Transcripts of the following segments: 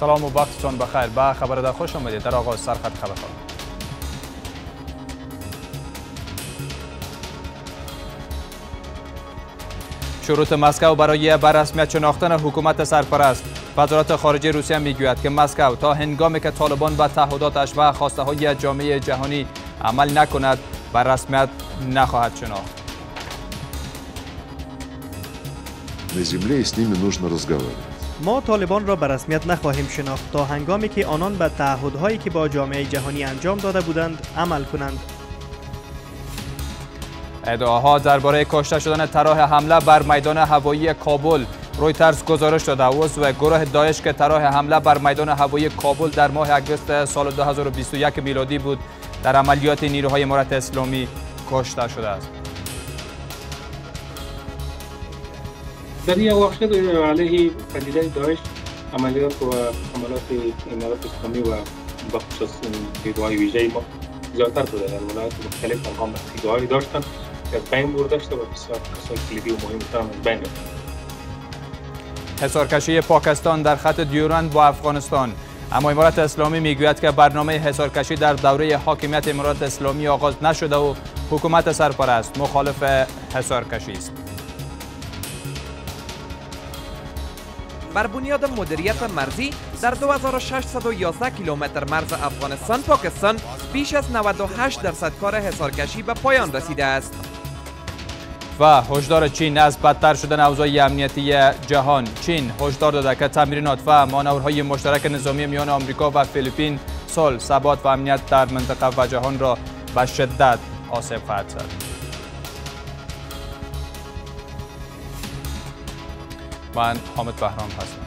سلام و وقتتان بخیر به خبر در خوش آمدید در آغاز سرخط خبر شروط مسکو برای بررسمیت شناختن حکومت سرپرست وزارت خارجه روسیه میگوید که مسکو تا هنگامی که طالبان به تعهداتش و خواسته های جامعه جهانی عمل نکند بر رسمیت نخواهد شناخت. На земле с нужно ما طالبان را به رسمیت نخواهیم شناخت تا هنگامی که آنان به تعهدهایی که با جامعه جهانی انجام داده بودند عمل کنند ادعاها درباره کشته شدن طراح حمله بر میدان هوایی کابل رویترز گزارش داده عضو و گروه دایش که طراح حمله بر میدان هوایی کابل در ماه اگست سال 2021 میلادی بود در عملیات نیروهای امارت اسلامی کشته شده است در یک واقع علیه پدیده داعش عملیات و حملات امارات اسلامی و بخصوص نیروهای ویژه ما زیادتر بوده در ولایات مختلف هم داشتند داشتن بین برده و بسیار کسای کلیدی و مهم از بین حسارکشی پاکستان در خط دیورند با افغانستان اما امارات اسلامی میگوید که برنامه حسارکشی در دوره حاکمیت امارات اسلامی آغاز نشده و حکومت سرپرست مخالف حسارکشی است بر بنیاد مدیریت مرزی در 2611 کیلومتر مرز افغانستان پاکستان بیش از 98 درصد کار حسارکشی به پایان رسیده است و هشدار چین از بدتر شدن اوضاع امنیتی جهان چین هشدار داده که تمرینات و مانورهای مشترک نظامی میان آمریکا و فیلیپین صلح ثبات و امنیت در منطقه و جهان را به شدت آسیب خواهد زد من حامد بهرام هستم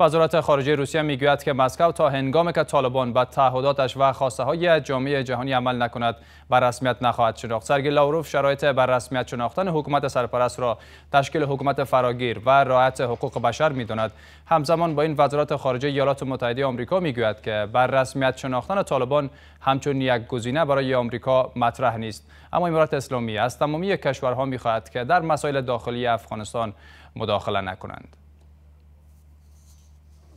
وزارت خارجه روسیه میگوید که مسکو تا هنگامی که طالبان به تعهداتش و خواسته های جامعه جهانی عمل نکند بر رسمیت نخواهد شناخت سرگی لاوروف شرایط بر رسمیت شناختن حکومت سرپرست را تشکیل حکومت فراگیر و رعایت حقوق بشر میداند همزمان با این وزارت خارجه ایالات متحده آمریکا میگوید که بر رسمیت شناختن طالبان همچون یک گزینه برای آمریکا مطرح نیست اما امارات اسلامی از تمامی کشورها میخواهد که در مسائل داخلی افغانستان مداخله نکنند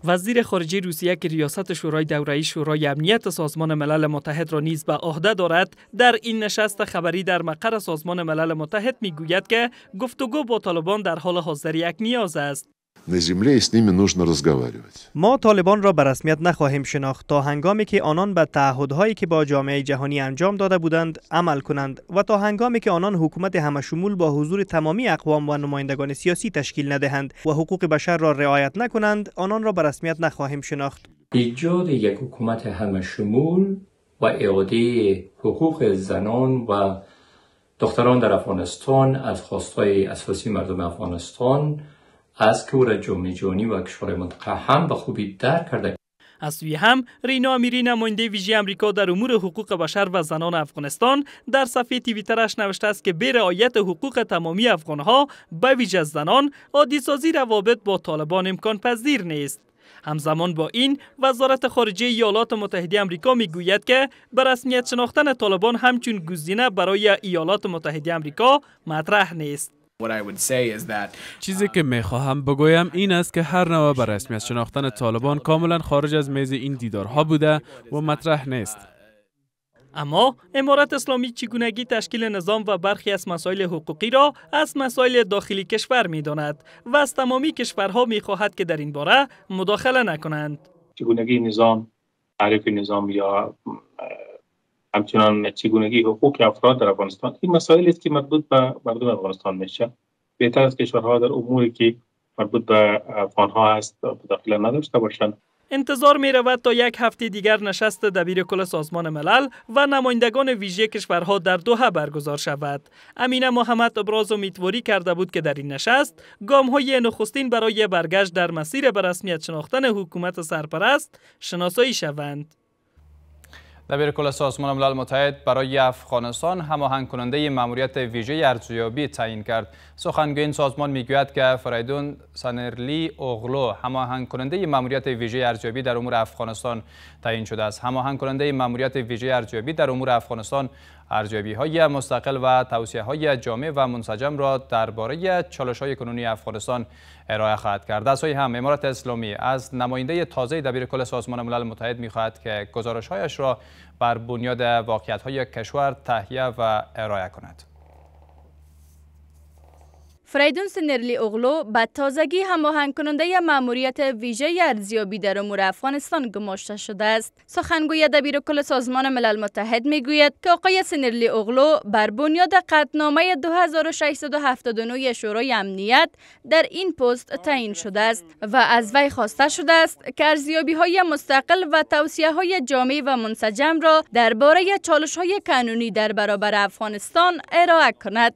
وزیر خارجه روسیه که ریاست شورای دوره‌ای شورای امنیت سازمان ملل متحد را نیز به عهده دارد در این نشست خبری در مقر سازمان ملل متحد میگوید که گفتگو با طالبان در حال حاضر یک نیاز است на земле, и с ними разговаривать. ما طالبان را به رسمیت نخواهیم شناخت تا هنگامی که آنان به تعهدهایی که با جامعه جهانی انجام داده بودند عمل کنند و تا هنگامی که آنان حکومت همشمول با حضور تمامی اقوام و نمایندگان سیاسی تشکیل ندهند و حقوق بشر را رعایت نکنند آنان را به رسمیت نخواهیم شناخت. ایجاد یک حکومت همشمول و اعاده حقوق زنان و دختران در افغانستان از خواستهای اساسی مردم افغانستان از کور و کشور منطقه هم به خوبی درک کرده از سوی هم رینا امیری نماینده ویژه امریکا در امور حقوق بشر و زنان افغانستان در صفحه تیویترش نوشته است که به حقوق تمامی افغانها به ویژه زنان عادیسازی روابط با طالبان امکان پذیر نیست همزمان با این وزارت خارجه ایالات متحده امریکا میگوید که بر رسمیت شناختن طالبان همچون گزینه برای ایالات متحده آمریکا مطرح نیست چیزی که می خواهم بگویم این است که هر نوع به رسمیت شناختن طالبان کاملا خارج از میز این دیدارها بوده و مطرح نیست. اما امارت اسلامی چگونگی تشکیل نظام و برخی از مسائل حقوقی را از مسائل داخلی کشور می داند و از تمامی کشورها می خواهد که در این باره مداخله نکنند. چگونگی نظام، تعریف نظام یا همچنان چگونگی حقوق افراد در افغانستان این مسائلی است که مربوط به مردم افغانستان میشه بهتر از کشورها در اموری که مربوط به افغانها هست مداخله نداشته باشند انتظار می رود تا یک هفته دیگر نشست دبیر کل سازمان ملل و نمایندگان ویژه کشورها در دوها برگزار شود. امینه محمد ابراز امیدواری کرده بود که در این نشست گام های نخستین برای برگشت در مسیر به رسمیت شناختن حکومت سرپرست شناسایی شوند. دبیر کل سازمان ملل متحد برای افغانستان هماهنگ کننده ماموریت ویژه ارزیابی تعیین کرد سخنگوی این سازمان میگوید که فریدون سنرلی اوغلو هماهنگ کننده ماموریت ویژه ارزیابی در امور افغانستان تعیین شده است هماهنگ کننده ماموریت ویژه ارزیابی در امور افغانستان ارزیابی های مستقل و توصیه های جامع و منسجم را درباره چالش های کنونی افغانستان ارائه خواهد کرد از هم امارات اسلامی از نماینده تازه دبیر کل سازمان ملل متحد میخواهد که گزارش هایش را بر بنیاد واقعیت های کشور تهیه و ارائه کند فریدون سنرلی اغلو به تازگی هماهنگ کننده مأموریت ویژه ارزیابی در امور افغانستان گماشته شده است سخنگوی کل سازمان ملل متحد گوید که آقای سنرلی اغلو بر بنیاد قطنامه 2679 شورای امنیت در این پست تعیین شده است و از وی خواسته شده است که ارزیابی های مستقل و توصیه های جامع و منسجم را درباره چالش های قانونی در برابر افغانستان ارائه کند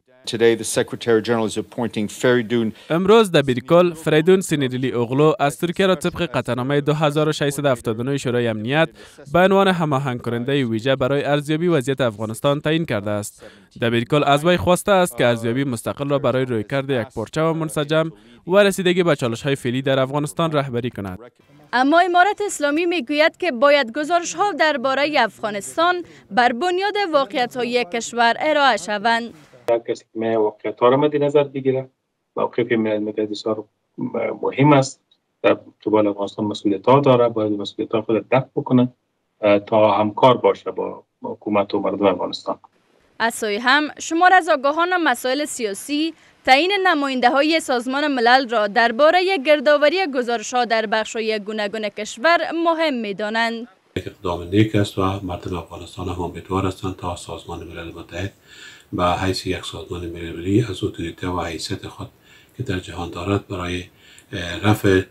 امروز دبیرکل کل فریدون سینیریلی اوغلو از ترکیه را طبق قطعنامه 2679 شورای امنیت به عنوان هماهنگ کننده ویژه برای ارزیابی وضعیت افغانستان تعیین کرده است دبیر کل از وی خواسته است که ارزیابی مستقل را برای رویکرد یک پرچه و منسجم و رسیدگی به چالش های فعلی در افغانستان رهبری کند اما امارت اسلامی میگوید که باید گزارش ها درباره افغانستان بر بنیاد واقعیت های کشور ارائه شوند کسکمه واقعیت ها مدی نظر بگیره موقف ملت بسیار مهم است در توبال افغانستان مسئولیت ها داره باید مسئولیت ها خود دفت بکنه تا همکار باشه با حکومت و مردم افغانستان از سوی هم شمار از آگاهان مسائل سیاسی تعیین نماینده های سازمان ملل را درباره گردآوری گزارش ها در بخش های گوناگون کشور مهم می دانند. اقدام نیک است و مردم افغانستان هم امیدوار هستند تا سازمان ملل متحد به حیث یک سازمان ملی از اتوریته و حیثیت خود که در جهان دارد برای رفع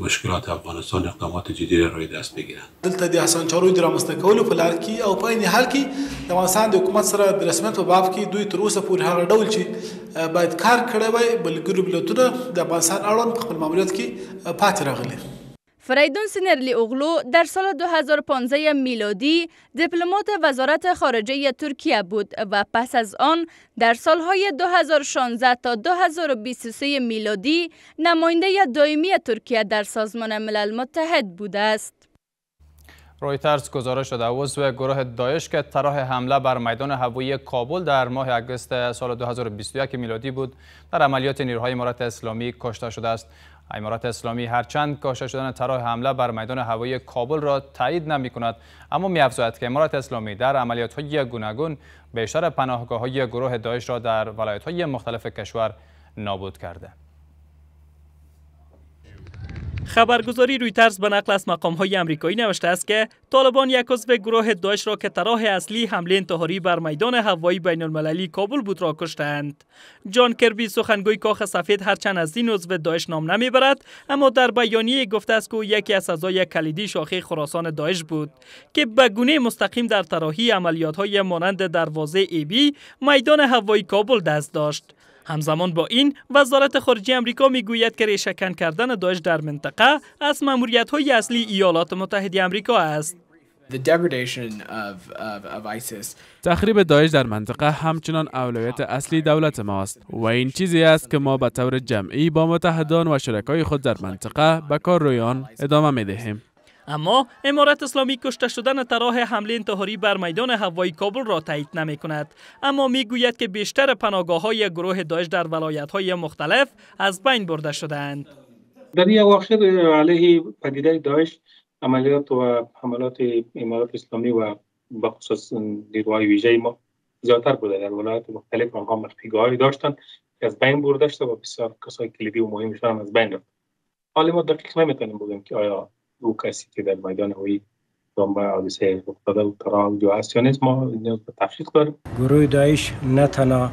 مشکلات افغانستان اقدامات جدی را روی دست بگیرند دلته د حسن چارو د رامنځته کولو په لار کې او په حال کې د افغانستان د حکومت سره د رسمیت په باب کې دوی تر اوسه پورې هغه ډول چې باید کار کړی وای بلګرو ملتونه د افغانستان اړوند په خپل ماموریت کې پاتې راغلي فریدون سینرلی اوغلو در سال 2015 میلادی دیپلمات وزارت خارجه ترکیه بود و پس از آن در سالهای 2016 تا 2023 میلادی نماینده دائمی ترکیه در سازمان ملل متحد بوده است. رویترز گزارش داده عضو گروه دایش که طرح حمله بر میدان هوایی کابل در ماه اگست سال 2021 میلادی بود در عملیات نیروهای امارت اسلامی کشته شده است امارات اسلامی هرچند کاشته شدن طرح حمله بر میدان هوایی کابل را تایید نمی کند اما می افزاید که امارات اسلامی در عملیات های گوناگون بیشتر پناهگاه های گروه داعش را در ولایت های مختلف کشور نابود کرده خبرگزاری روی ترس به نقل از مقام های امریکایی نوشته است که طالبان یک عضو گروه داعش را که طراح اصلی حمله انتحاری بر میدان هوایی بین المللی کابل بود را کشتند جان کربی سخنگوی کاخ سفید هرچند از این عضو داعش نام نمیبرد اما در بیانیه گفته است که او یکی از اعضای کلیدی شاخه خراسان داعش بود که به گونه مستقیم در طراحی عملیات های مانند دروازه ای بی میدان هوایی کابل دست داشت همزمان با این وزارت خارجه آمریکا میگوید که شکن کردن داعش در منطقه از مموریت های اصلی ایالات متحده آمریکا است تخریب داعش در منطقه همچنان اولویت اصلی دولت ما است و این چیزی است که ما به طور جمعی با متحدان و شرکای خود در منطقه به کار روی ادامه می دهیم. اما امارت اسلامی کشته شدن طراح حمله انتحاری بر میدان هوایی کابل را تایید نمی کند اما میگوید که بیشتر پناگاه های گروه داعش در ولایت های مختلف از بین برده شدند در این اواخر علیه پدیده داعش عملیات و حملات امارات اسلامی و خصوص نیروهای ویژه ما زیادتر بوده در ولایت مختلف آنها مخفیگاهی داشتند که از بین برده شده و بسیار کسای کلیدی و مهمشان از بین رفت حالا ما دقیق نمیتونیم بگیم که آیا او کسی که در میدان هوایی دنبال حادثه رخ داده و ترا جو هست ما تحقیق داریم گروه داعش نه تنها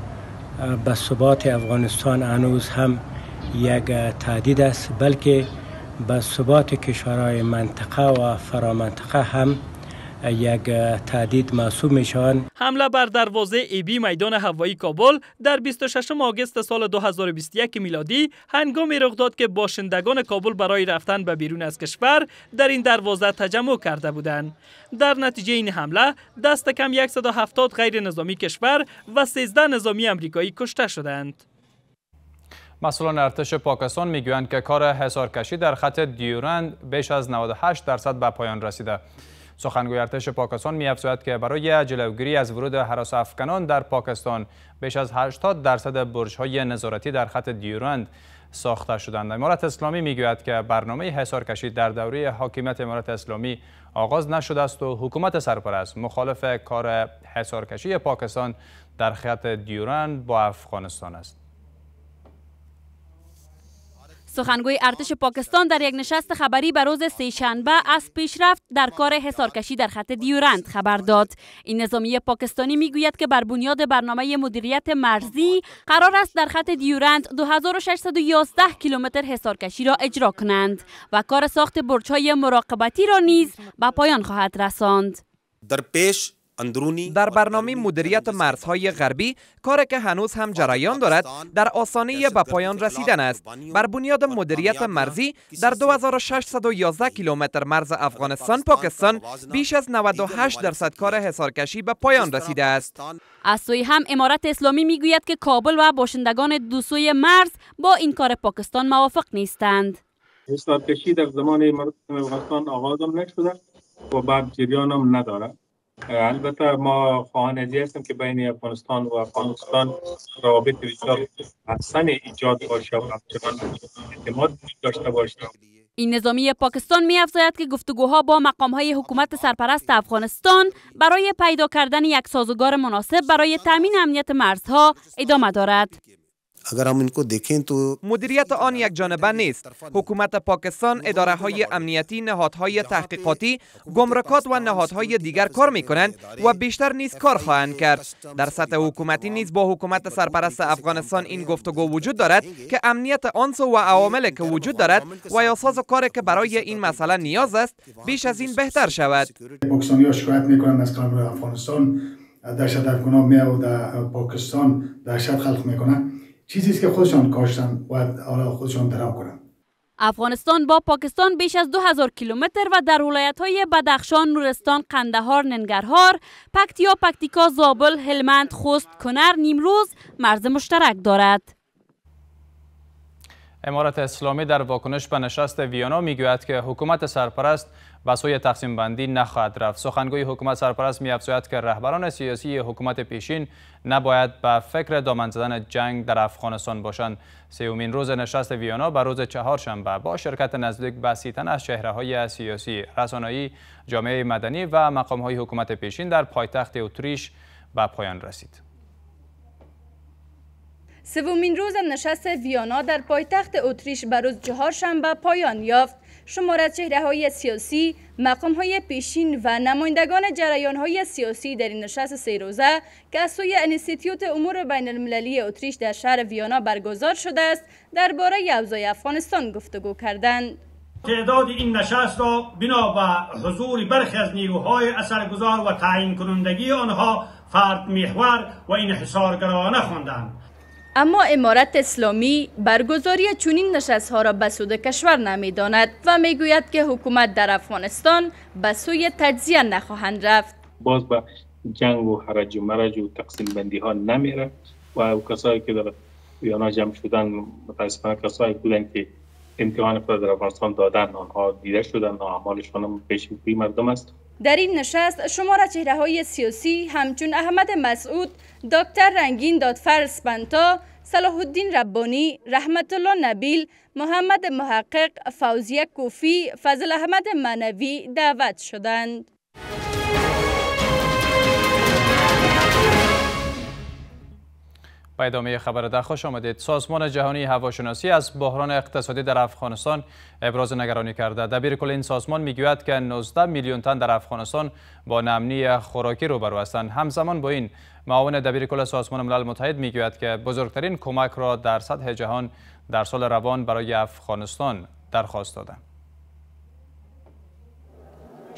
به ثبات افغانستان هنوز هم یک تهدید است بلکه به ثبات کشورهای منطقه و فرامنطقه هم یک تعدید محسوب میشوند حمله بر دروازه ایبی میدان هوایی کابل در 26 آگوست سال 2021 میلادی هنگامی رخ داد که باشندگان کابل برای رفتن به بیرون از کشور در این دروازه تجمع کرده بودند در نتیجه این حمله دست کم 170 غیر نظامی کشور و 13 نظامی امریکایی کشته شدند مسئولان ارتش پاکستان میگویند که کار حسارکشی در خط دیورند بیش از 98 درصد به پایان رسیده سخنگوی ارتش پاکستان میافزاید که برای جلوگیری از ورود حراس افکنان در پاکستان بیش از 80 درصد های نظارتی در خط دیورند ساخته شدند امارت اسلامی گوید که برنامه حصارکشی در دوره حاکمیت امارت اسلامی آغاز نشده است و حکومت سرپرست مخالف کار حصارکشی پاکستان در خط دیورند با افغانستان است سخنگوی ارتش پاکستان در یک نشست خبری به روز سهشنبه از پیشرفت در کار حسارکشی در خط دیورند خبر داد این نظامی پاکستانی میگوید که بر بنیاد برنامه مدیریت مرزی قرار است در خط دیورند 2611 کیلومتر حسارکشی را اجرا کنند و کار ساخت برج‌های مراقبتی را نیز به پایان خواهد رساند در پیش در برنامه مدیریت مرزهای غربی کار که هنوز هم جریان دارد در آسانه به پایان رسیدن است بر بنیاد مدیریت مرزی در 2611 کیلومتر مرز افغانستان پاکستان بیش از 98 درصد کار حصارکشی به پایان رسیده است از سوی هم امارت اسلامی میگوید که کابل و باشندگان دو سوی مرز با این کار پاکستان موافق نیستند در زمان افغانستان آغاز نشده و بعد جریان هم ندارد. البته ما خواهان ازی هستیم که بین افغانستان و افغانستان روابط بسیار حسن ایجاد باشه و همچنان اعتماد داشته باشه این نظامی پاکستان می افزاید که گفتگوها با مقام های حکومت سرپرست افغانستان برای پیدا کردن یک سازگار مناسب برای تامین امنیت مرزها ادامه دارد. اگر کو دیکھیں تو مدیریت آن یک جانبه نیست حکومت پاکستان اداره های امنیتی نهادهای تحقیقاتی گمرکات و نهادهای دیگر کار می کنند و بیشتر نیز کار خواهند کرد در سطح حکومتی نیز با حکومت سرپرست افغانستان این گفتگو وجود دارد که امنیت آن و عواملی که وجود دارد و یا ساز و کاری که برای این مسئله نیاز است بیش از این بهتر شود پاکستانی ها شکایت میکنند از افغانستان و پاکستان خلق میکنه. چیزی که خودشان کاشتن و حالا خودشان افغانستان با پاکستان بیش از 2000 کیلومتر و در ولایت های بدخشان، نورستان، قندهار، ننگرهار، پکتیا، پکتیکا، زابل، هلمند، خوست، کنر، نیمروز مرز مشترک دارد. امارت اسلامی در واکنش به نشست ویانا میگوید که حکومت سرپرست و سوی تقسیم بندی نخواهد رفت سخنگوی حکومت سرپرست میافزاید که رهبران سیاسی حکومت پیشین نباید به فکر دامن زدن جنگ در افغانستان باشند سیومین روز نشست ویانا به روز چهارشنبه با شرکت نزدیک به سیتن از چهرههای سیاسی رسانایی جامعه مدنی و مقامهای حکومت پیشین در پایتخت اتریش به پایان رسید سومین روز نشست ویانا در پایتخت اتریش روز چهارشنبه پایان یافت شماره از چهره های سیاسی، مقام های پیشین و نمایندگان جریان های سیاسی در این نشست سه روزه که از سوی انستیتیوت امور بین المللی اتریش در شهر ویانا برگزار شده است درباره اوضاع افغانستان گفتگو کردند. تعداد این نشست را بنا به حضور برخی از نیروهای اثرگذار و تعیین کنندگی آنها فرد محور و انحصارگرانه خواندند اما امارت اسلامی برگزاری چنین نشست ها را به سود کشور نمیداند و گوید که حکومت در افغانستان به سوی تجزیه نخواهند رفت باز به جنگ و حرج و مرج و تقسیم بندی ها نمیره و کسایی که در یانا جمع شدن متاسفانه کسایی بودن که امتحان خود در افغانستان دادن آنها دیده شدن و اعمالشان هم مردم است در این نشست شماره چهره های سیاسی همچون احمد مسعود، دکتر رنگین دادفر سپنتا، صلاح الدین ربانی، رحمت الله نبیل، محمد محقق، فوزیه کوفی، فضل احمد منوی دعوت شدند. با ادامه خبر ده خوش آمدید سازمان جهانی هواشناسی از بحران اقتصادی در افغانستان ابراز نگرانی کرده دبیر کل این سازمان میگوید که 19 میلیون تن در افغانستان با نمنی خوراکی روبرو هستند همزمان با این معاون دبیر کل سازمان ملل متحد میگوید که بزرگترین کمک را در سطح جهان در سال روان برای افغانستان درخواست دادند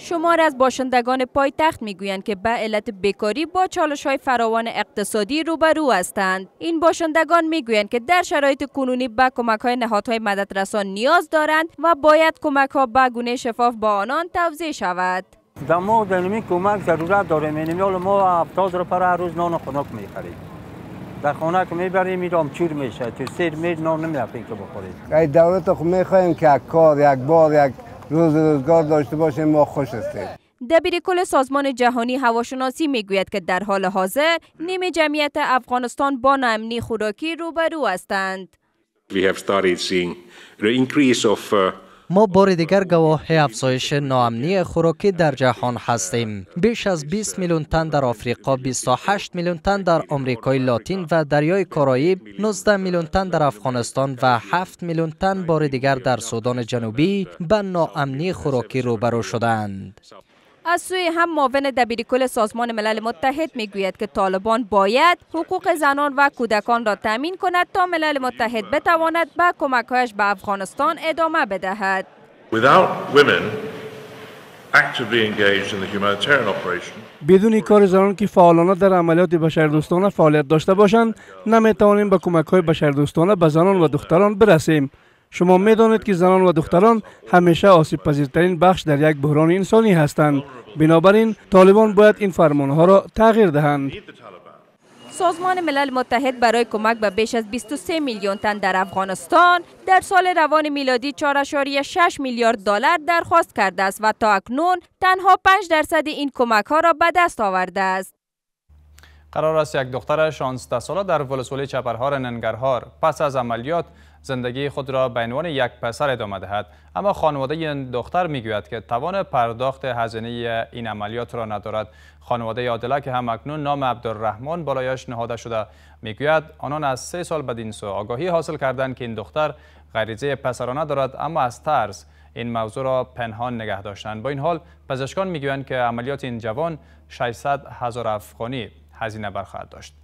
شمار از باشندگان پایتخت میگویند که به علت بیکاری با چالش های فراوان اقتصادی روبرو هستند این باشندگان میگویند که در شرایط کنونی به کمک های نهادهای مددرسان نیاز دارند و باید کمک ها به گونه شفاف با آنان توزیع شود در ما دلمی کمک ضرورت داریم یعنی ما افتاد رو پر روز نان خنک میخریم در خانه که میبریم میرام چور میشه تو سیر میر نان نمیافیم خب که بخوریم دولت خو میخوایم که کار یک بار یک روز روزگار داشته باشیم ما خوش هستیم دبیر کل سازمان جهانی هواشناسی میگوید که در حال حاضر نیم جمعیت افغانستان با نامنی خوراکی روبرو هستند. We have started seeing the increase of uh, ما بار دیگر گواهی افزایش ناامنی خوراکی در جهان هستیم بیش از 20 میلیون تن در آفریقا 28 میلیون تن در آمریکای لاتین و دریای کارائیب 19 میلیون تن در افغانستان و 7 میلیون تن بار دیگر در سودان جنوبی به ناامنی خوراکی روبرو شدند از سوی هم معاون کل سازمان ملل متحد میگوید که طالبان باید حقوق زنان و کودکان را تامین کند تا ملل متحد بتواند به کمکهایش به افغانستان ادامه بدهد. بدون کار زنان که فعالانه در عملیات بشردوستانه فعالیت داشته باشند نمیتوانیم به کمک های بشردوستانه به زنان و دختران برسیم شما میدانید که زنان و دختران همیشه آسیب پذیرترین بخش در یک بحران انسانی هستند بنابراین طالبان باید این ها را تغییر دهند سازمان ملل متحد برای کمک به بیش از 23 میلیون تن در افغانستان در سال روان میلادی 4.6 میلیارد دلار درخواست کرده است و تا اکنون تنها 5 درصد این کمک ها را به دست آورده است. قرار است یک دختر 16 ساله در ولسوالی چپرهار ننگرهار پس از عملیات زندگی خود را به عنوان یک پسر ادامه دهد اما خانواده این دختر میگوید که توان پرداخت هزینه این عملیات را ندارد خانواده عادله که هم اکنون نام عبدالرحمن بالایش نهاده شده میگوید آنان از سه سال بدین سو آگاهی حاصل کردند که این دختر غریزه پسرانه دارد اما از ترس این موضوع را پنهان نگه داشتند با این حال پزشکان میگویند که عملیات این جوان 600 هزار افغانی هزینه برخواهد داشت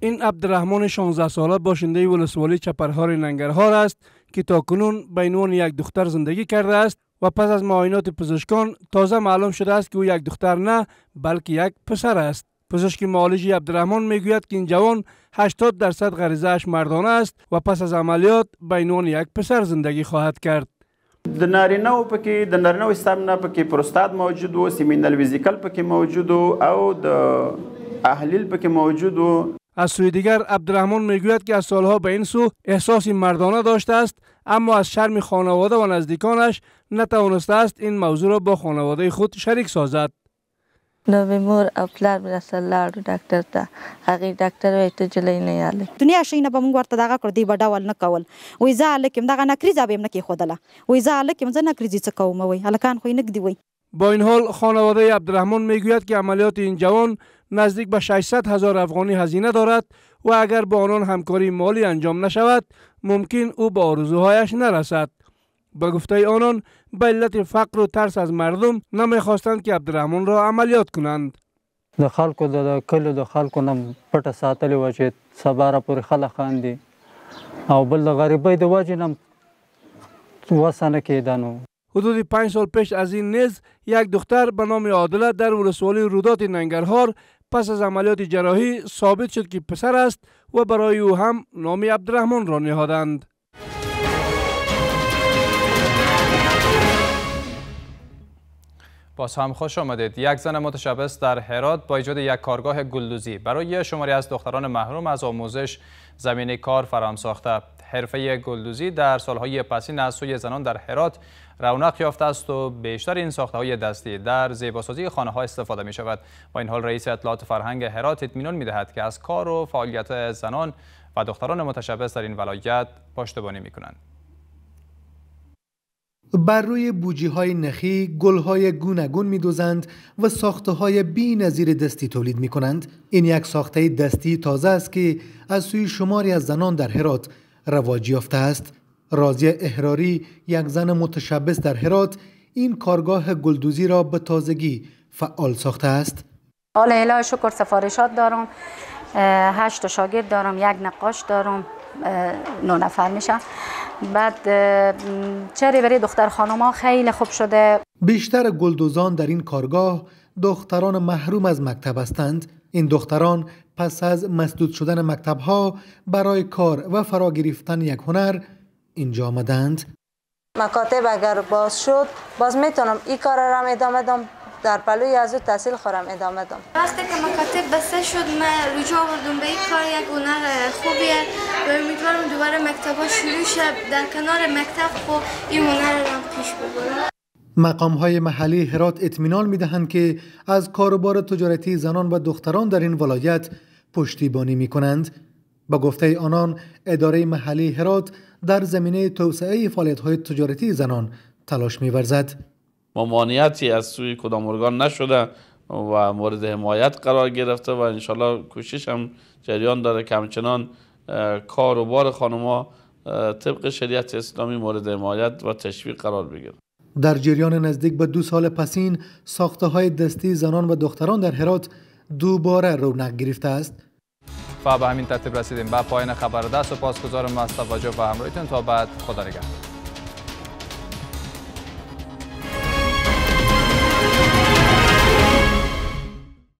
این عبدالرحمن 16 ساله باشنده ولسوالی چپرهار ننگرهار است که تاکنون به عنوان یک دختر زندگی کرده است و پس از معاینات پزشکان تازه معلوم شده است که او یک دختر نه بلکه یک پسر است پزشکی معالج عبدالرحمن میگوید که این جوان 80 درصد غریزه اش مردانه است و پس از عملیات به عنوان یک پسر زندگی خواهد کرد د نارینه او پکې د نارینه استامنا پکې پروستات موجود وو سیمینل ویزیکل پکې موجود او د اهلیل پکې موجود از سوی دیگر عبدالرحمن میگوید که از سالها به این سو احساسی مردانه داشته است اما از شرم خانواده و نزدیکانش نتوانسته است این موضوع را با خانواده خود شریک سازد نو مې مور او پلار مې راسره لاړو ډاکټر ته هغې ډاکټر وایي ته جلۍ نه یې هلک دنیا شی نه به موږ ورته دغه کړ دی به ډول نه کول وایي زه هلک یم دغه نکریزه به یې م نه کېښودله وایي زه هلک یم زه نکریزې څه کوم وایي هلکان خو یې نږدي وایي با این حال خانواده عبدالرحمن میگوید که عملیات این جوان نزدیک به 600 هزار افغانی هزینه دارد و اگر با آنان همکاری مالی انجام نشود ممکن او به آرزوهایش نرسد به گفته آنان به علت فقر و ترس از مردم خواستند که عبدالرحمن را عملیات کنند د خلکو د کلو د خلکو نم پټه ساتلی وه چې سبار را خلک خاندي او بل د غریبی د وجې نم وسه نه حدود پنج سال پیش از این نیز یک دختر به نام عادله در ولسوالی رودات ننگرهار پس از عملیات جراحی ثابت شد که پسر است و برای او هم نام عبدالرحمن را نهادند باز هم خوش آمدید یک زن متشبس در هرات با ایجاد یک کارگاه گلدوزی برای شماری از دختران محروم از آموزش زمینه کار فراهم ساخته حرفه گلدوزی در سالهای پسین از سوی زنان در هرات رونق یافته است و بیشتر این ساخته های دستی در زیباسازی خانه ها استفاده می شود با این حال رئیس اطلاعات فرهنگ هرات اطمینان می دهد که از کار و فعالیت زنان و دختران متشبس در این ولایت پشتبانی می کنند بر روی بوجی های نخی گل های گوناگون می دوزند و ساخته های بی نظیر دستی تولید می کنند. این یک ساخته دستی تازه است که از سوی شماری از زنان در هرات رواج یافته است. رازی احراری یک زن متشبس در هرات این کارگاه گلدوزی را به تازگی فعال ساخته است. حال اله شکر سفارشات دارم هشت شاگرد دارم یک نقاش دارم نو نفر میشم بعد چه برای دختر ها خیلی خوب شده بیشتر گلدوزان در این کارگاه دختران محروم از مکتب هستند این دختران پس از مسدود شدن مکتب ها برای کار و فرا گرفتن یک هنر اینجا آمدند مکاتب اگر باز شد باز میتونم این کار را ادامه در پلوی از او تحصیل خورم ادامه دم وقتی که مکاتب بسته شد من رجوع آوردم به این کار یک هنر خوبیه و امیدوارم دوباره مکتبا شروع شد در کنار مکتب خو این هنر را پیش ببرم مقام های محلی هرات اطمینان می دهند که از کاروبار تجارتی زنان و دختران در این ولایت پشتیبانی می کنند. با گفته آنان اداره محلی هرات در زمینه توسعه فعالیت های تجارتی زنان تلاش می ورزد. ممانیتی از سوی کدام ارگان نشده و مورد حمایت قرار گرفته و انشالله کوشش هم جریان داره که همچنان کار و بار خانوما طبق شریعت اسلامی مورد حمایت و تشویق قرار بگیره در جریان نزدیک به دو سال پسین ساخته های دستی زنان و دختران در هرات دوباره رونق گرفته است و به همین ترتیب رسیدیم به پایین خبر دست و پاسگزارم از توجه و همراهیتون تا بعد خدا نگهدار